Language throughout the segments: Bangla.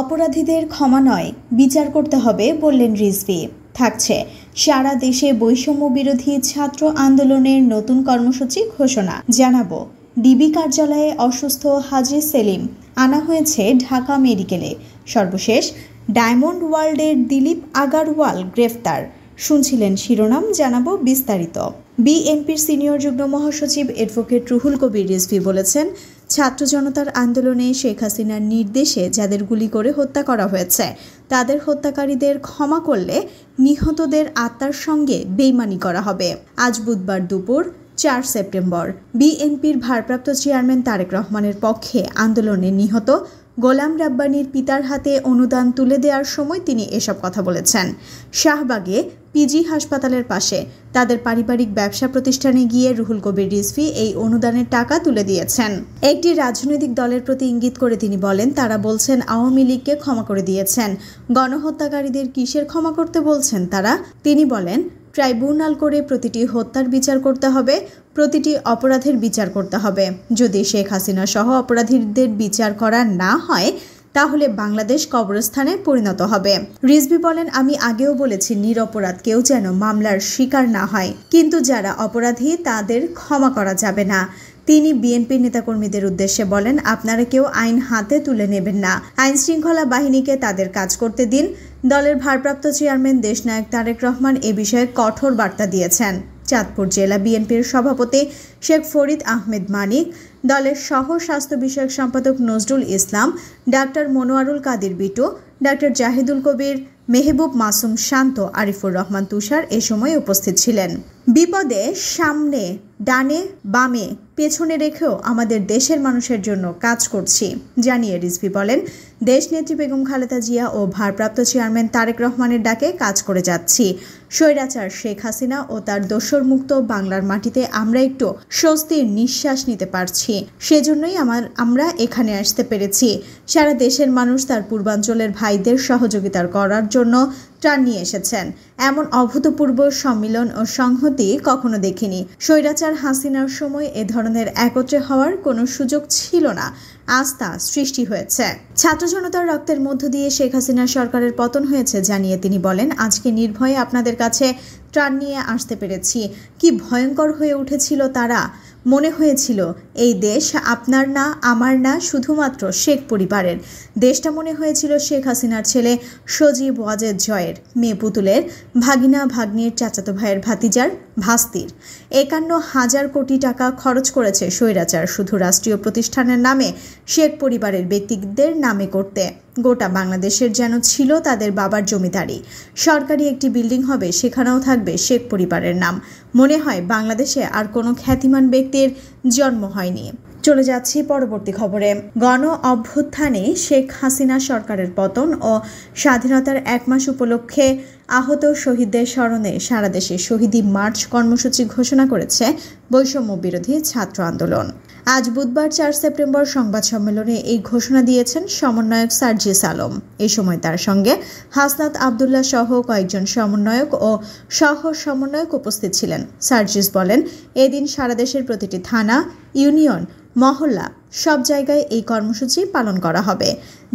অপরাধীদের ক্ষমা নয় বিচার করতে হবে বললেন রিজভি থাকছে সারা দেশে বৈষম্য বিরোধী ছাত্র আন্দোলনের নতুন কর্মসূচি ঘোষণা জানাবো ডিবি কার্যালয়ে অসুস্থ হাজি সেলিম আনা হয়েছে ঢাকা মেডিকেলে সর্বশেষ ডায়মন্ড ওয়ার্ল্ডের দিলীপ আগারওয়াল গ্রেফতার শুনছিলেন শিরোনাম জানাবো বিস্তারিত বিএনপির সিনিয়র যুগ্ম মহাসচিব অ্যাডভোকেট রুহুল কবির রিজভি বলেছেন ছাত্র জনতার আন্দোলনে শেখ হাসিনার নির্দেশে যাদের গুলি করে হত্যা করা হয়েছে তাদের হত্যাকারীদের ক্ষমা করলে নিহতদের আত্মার সঙ্গে বেইমানি করা হবে আজ বুধবার দুপুর চার সেপ্টেম্বর বিএনপির ভারপ্রাপ্ত চেয়ারম্যান তারেক রহমানের পক্ষে আন্দোলনে নিহত গোলাম রাব্বানির পিতার হাতে অনুদান তুলে দেওয়ার সময় তিনি এসব কথা বলেছেন শাহবাগে পিজি হাসপাতালের পাশে তাদের পারিবারিক ব্যবসা প্রতিষ্ঠানে গিয়ে রুহুল কবির রিজভি এই অনুদানের টাকা তুলে দিয়েছেন একটি রাজনৈতিক দলের প্রতি ইঙ্গিত করে তিনি বলেন তারা বলছেন আওয়ামী লীগকে ক্ষমা করে দিয়েছেন গণহত্যাকারীদের কিসের ক্ষমা করতে বলছেন তারা তিনি বলেন ট্রাইব্যুনাল করে প্রতিটি হত্যার বিচার করতে হবে প্রতিটি অপরাধের বিচার করতে হবে যদি শেখ হাসিনা সহ অপরাধীদের বিচার করা না হয় তাহলে বাংলাদেশ কবরস্থানে পরিণত হবে রিজবি বলেন আমি আগেও বলেছি নিরপরাধ কেউ যেন মামলার শিকার না হয় কিন্তু যারা অপরাধী তাদের ক্ষমা করা যাবে না তিনি বিএনপি নেতাকর্মীদের উদ্দেশ্যে বলেন আপনারা কেউ আইন হাতে তুলে নেবেন না আইন শৃঙ্খলা বাহিনীকে তাদের কাজ করতে দিন দলের ভারপ্রাপ্ত চেয়ারম্যান দেশনায়ক তারেক রহমান এ বিষয়ে কঠোর বার্তা দিয়েছেন চাঁদপুর জেলা বিএনপির সভাপতি শেখ ফরিদ আহমেদ মানিক দলের সহ স্বাস্থ্য বিষয়ক সম্পাদক নজরুল ইসলাম ডাক্তার মনোয়ারুল কাদির বিটু ডাক্তার জাহিদুল কবির মেহবুব মাসুম শান্ত আরিফুর রহমান তুষার এ সময় উপস্থিত ছিলেন বিপদে সামনে ডানে বামে পেছনে রেখেও আমাদের দেশের মানুষের জন্য কাজ করছি জানিয়ে রিজভি বলেন দেশ নেত্রী বেগম খালেদা জিয়া ও ভারপ্রাপ্ত চেয়ারম্যান তারেক রহমানের ডাকে কাজ করে যাচ্ছি স্বৈরাচার শেখ হাসিনা ও তার দোসর মুক্ত বাংলার মাটিতে আমরা একটু স্বস্তির নিঃশ্বাস নিতে পারছি সেজন্যই আমার আমরা এখানে আসতে পেরেছি সারা দেশের মানুষ তার পূর্বাঞ্চলের ভাইদের সহযোগিতার করার জন্য টান নিয়ে এসেছেন এমন অভূতপূর্ব সম্মিলন ও সংহতি কখনো দেখিনি স্বৈরাচার হাসিনার সময় এ ধরনের একত্রে হওয়ার কোনো সুযোগ ছিল না আস্থা সৃষ্টি হয়েছে ছাত্র জনতার রক্তের মধ্য দিয়ে শেখ হাসিনা সরকারের পতন হয়েছে জানিয়ে তিনি বলেন আজকে নির্ভয়ে আপনাদের কাছে ত্রাণ নিয়ে আসতে পেরেছি কি ভয়ঙ্কর হয়ে উঠেছিল তারা মনে হয়েছিল এই দেশ আপনার না আমার না শুধুমাত্র শেখ পরিবারের দেশটা মনে হয়েছিল শেখ হাসিনার ছেলে সজীব ওয়াজেদ জয়ের মেয়ে পুতুলের ভাগিনা ভাগ্নির চাচাতো ভাইয়ের ভাতিজার ভাস্তির একান্ন হাজার কোটি টাকা খরচ করেছে স্বৈরাচার শুধু রাষ্ট্রীয় প্রতিষ্ঠানের নামে শেখ পরিবারের ব্যক্তিদের নামে করতে গোটা বাংলাদেশের যেন ছিল তাদের বাবার জমিদারি সরকারি একটি বিল্ডিং হবে সেখানেও থাকবে শেখ পরিবারের নাম মনে হয় বাংলাদেশে আর কোনো খ্যাতিমান ব্যক্তি ব্যক্তির জন্ম হয়নি চলে যাচ্ছি পরবর্তী খবরে গণ অভ্যুত্থানে শেখ হাসিনা সরকারের পতন ও স্বাধীনতার এক মাস উপলক্ষে আহত শহীদদের স্মরণে সারা দেশে মার্চ কর্মসূচি ঘোষণা করেছে বৈষম্য বিরোধী ছাত্র আন্দোলন আজ বুধবার চার সেপ্টেম্বর সংবাদ সম্মেলনে এই ঘোষণা দিয়েছেন সমন্বয়ক সার্জিস আলম এ সময় তার সঙ্গে হাসনাত আবদুল্লাহ সহ কয়েকজন সমন্বয়ক ও সহ সমন্বয়ক উপস্থিত ছিলেন সার্জিস বলেন এদিন সারা দেশের প্রতিটি থানা ইউনিয়ন মহল্লা সব জায়গায় এই কর্মসূচি পালন করা হবে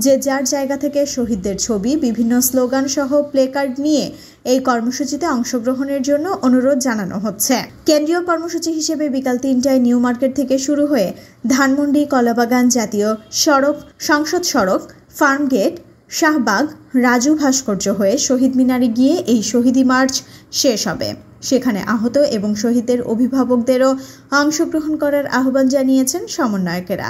যে যার জায়গা থেকে শহীদদের ছবি বিভিন্ন স্লোগান সহ প্লেকার্ড নিয়ে এই কর্মসূচিতে অংশগ্রহণের জন্য অনুরোধ জানানো হচ্ছে কেন্দ্রীয় কর্মসূচি হিসেবে বিকাল তিনটায় নিউ মার্কেট থেকে শুরু হয়ে ধানমন্ডি কলাবাগান জাতীয় সড়ক সংসদ সড়ক ফার্ম গেট শাহবাগ রাজু ভাস্কর্য হয়ে শহীদ মিনারে গিয়ে এই শহীদি মার্চ শেষ হবে সেখানে আহত এবং শহীদদের অভিভাবকদেরও অংশগ্রহণ করার আহ্বান জানিয়েছেন সমন্বয়কেরা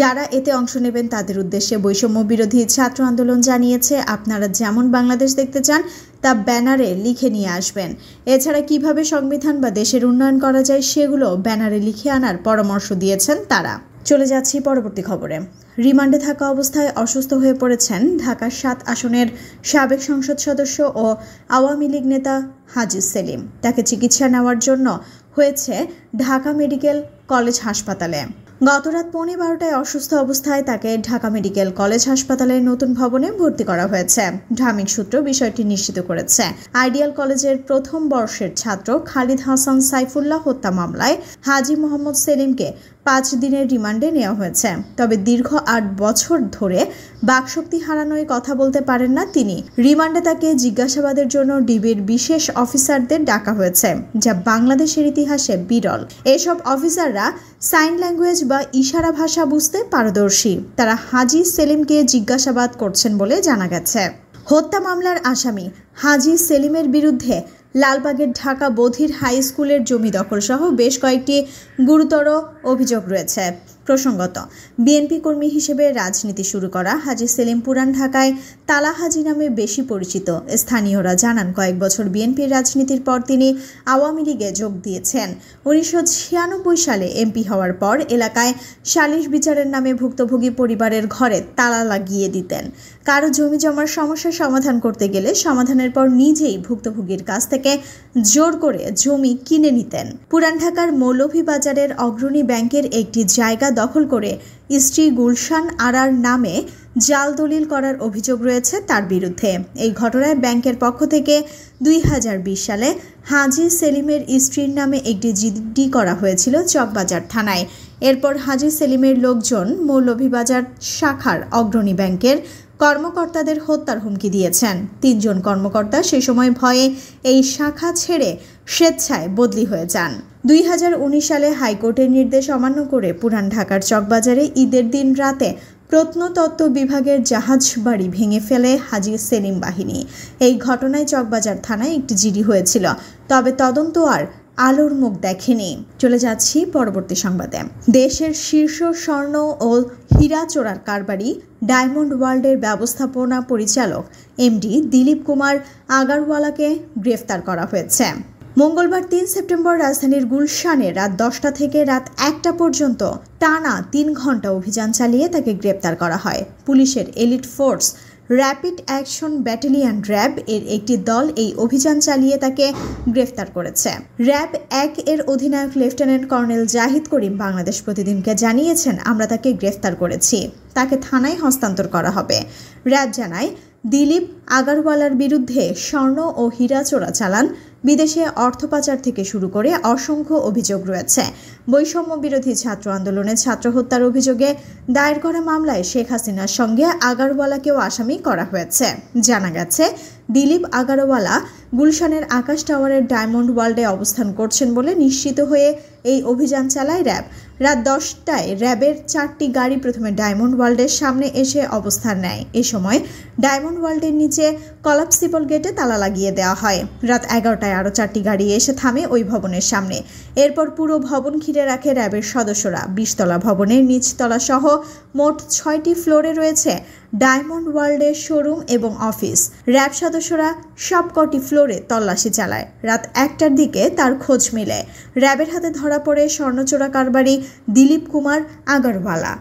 যারা এতে অংশ নেবেন তাদের উদ্দেশ্যে বৈষম্য বিরোধী ছাত্র আন্দোলন জানিয়েছে আপনারা যেমন বাংলাদেশ দেখতে চান তা ব্যানারে লিখে নিয়ে আসবেন এছাড়া কিভাবে সংবিধান বা দেশের উন্নয়ন করা যায় সেগুলো ব্যানারে লিখে আনার পরামর্শ দিয়েছেন তারা চলে যাচ্ছি পরবর্তী খবরে রিমান্ডে থাকা অবস্থায় অসুস্থ হয়ে পড়েছেন ঢাকার সাত আসনের সাবেক সংসদ সদস্য ও আওয়ামী লীগ নেতা হাজি সেলিম তাকে চিকিৎসা নেওয়ার জন্য হয়েছে ঢাকা মেডিকেল কলেজ হাসপাতালে গতরাত পৌনে বারোটায় অসুস্থ অবস্থায় তাকে ঢাকা মেডিকেল কলেজ হাসপাতালের নতুন ভবনে ভর্তি করা হয়েছে ঢামিক সূত্র বিষয়টি নিশ্চিত করেছে আইডিয়াল কলেজের প্রথম বর্ষের ছাত্র খালিদ হাসান সাইফুল্লাহ হত্যা মামলায় হাজি মোহাম্মদ সেলিমকে পাঁচ দিনের রিমান্ডে নেওয়া হয়েছে তবে দীর্ঘ আট বছর ধরে বাকশক্তি হারানোয় কথা বলতে পারেন না তিনি রিমান্ডে তাকে জিজ্ঞাসাবাদের জন্য ডিবির বিশেষ অফিসারদের ডাকা হয়েছে যা বাংলাদেশের ইতিহাসে বিরল এসব অফিসাররা সাইন ল্যাঙ্গুয়েজ বা ইশারা ভাষা বুঝতে পারদর্শী তারা হাজি সেলিমকে জিজ্ঞাসাবাদ করছেন বলে জানা গেছে হত্যা মামলার আসামি হাজি সেলিমের বিরুদ্ধে লালবাগের ঢাকা বধির হাই স্কুলের জমি দখলসহ বেশ কয়েকটি গুরুতর অভিযোগ রয়েছে প্রসঙ্গত বিএনপি কর্মী হিসেবে রাজনীতি শুরু করা হাজি সেলিম পুরান ঢাকায় তালা হাজি নামে বেশি পরিচিত স্থানীয়রা জানান কয়েক বছর বিএনপির রাজনীতির পর তিনি আওয়ামী লীগে যোগ দিয়েছেন উনিশশো সালে এমপি হওয়ার পর এলাকায় সালিশ বিচারের নামে ভুক্তভোগী পরিবারের ঘরে তালা লাগিয়ে দিতেন কারো জমি জমার সমস্যা সমাধান করতে গেলে সমাধানের পর নিজেই ভুক্তভোগীর কাছ থেকে জোর করে জমি কিনে নিতেন পুরান ঢাকার মৌলভী বাজারের অগ্রণী ব্যাংকের একটি জায়গা দখল করে স্ত্রী গুলশান আরার নামে জাল দলিল করার অভিযোগ রয়েছে তার বিরুদ্ধে এই ঘটনায় ব্যাংকের পক্ষ থেকে দুই সালে হাজি সেলিমের স্ত্রীর নামে একটি জিডি করা হয়েছিল চকবাজার থানায় এরপর হাজি সেলিমের লোকজন মৌলভীবাজার শাখার অগ্রণী ব্যাংকের কর্মকর্তাদের হত্যার হুমকি দিয়েছেন তিনজন কর্মকর্তা সে সময় ভয়ে এই শাখা ছেড়ে স্বেচ্ছায় বদলি হয়ে যান দুই সালে হাইকোর্টের নির্দেশ অমান্য করে পুরান ঢাকার চকবাজারে ঈদের দিন রাতে প্রত্নতত্ত্ব বিভাগের জাহাজ বাড়ি ভেঙে ফেলে হাজি সেলিম বাহিনী এই ঘটনায় চকবাজার থানায় একটি জিডি হয়েছিল তবে তদন্ত আর আলোর মুখ দেখেনি চলে যাচ্ছি পরবর্তী সংবাদে দেশের শীর্ষ স্বর্ণ ও হীরা চোরার কারবারি ডায়মন্ড ওয়ার্ল্ডের ব্যবস্থাপনা পরিচালক এমডি দিলীপ কুমার আগারওয়ালাকে গ্রেফতার করা হয়েছে মঙ্গলবার তিন সেপ্টেম্বর রাজধানীর গুলশানে রাত দশটা থেকে রাত একটা পর্যন্ত টানা তিন ঘন্টা অভিযান চালিয়ে তাকে গ্রেপ্তার করা হয় পুলিশের elite force rapid action battalion RAB এর একটি দল এই অভিযান চালিয়ে তাকে গ্রেফতার করেছে র্যাব এক এর অধিনায়ক লেফটেন্যান্ট কর্নেল জাহিদ করিম বাংলাদেশ প্রতিদিনকে জানিয়েছেন আমরা তাকে গ্রেফতার করেছি তাকে থানায় হস্তান্তর করা হবে র্যাব জানায় দিলীপ আগারওয়ালার বিরুদ্ধে স্বর্ণ ও হীরা চোরা চালান বিদেশে অর্থ পাচার থেকে শুরু করে অসংখ্য অভিযোগ রয়েছে বৈষম্য বিরোধী ছাত্র আন্দোলনে ছাত্র হত্যার অভিযোগে দায়ের করা মামলায় শেখ হাসিনার সঙ্গে আগারওয়ালাকেও আসামি করা হয়েছে জানা গেছে দিলীপ আগারওয়ালা গুলশানের আকাশ টাওয়ারের ডায়মন্ড ওয়ার্ল্ডে অবস্থান করছেন বলে নিশ্চিত হয়ে এই অভিযান চালায় র্যাব রাত দশটায় র্যাবের চারটি গাড়ি প্রথমে ডায়মন্ড ওয়ার্ল্ডের সামনে এসে অবস্থান নেয় এ সময় ডায়মন্ড ওয়ার্ল্ডের নিচে কলাপসিবল গেটে তালা লাগিয়ে দেওয়া হয় রাত এগারোটায় আরও চারটি গাড়ি এসে থামে ওই ভবনের সামনে এরপর পুরো ভবন ঘিরে রাখে র্যাবের সদস্যরা বিশতলা ভবনের নিচতলা সহ মোট ছয়টি ফ্লোরে রয়েছে ডায়মন্ড ওয়ার্ল্ডের শোরুম এবং অফিস র্যাব সদস্যরা সবকটি ফ্লোরে তল্লাশি চালায় রাত একটার দিকে তার খোঁজ মিলে র্যাবের হাতে ধরা পড়ে স্বর্ণচোরা কারবারি দিলীপ কুমার আগারওয়ালা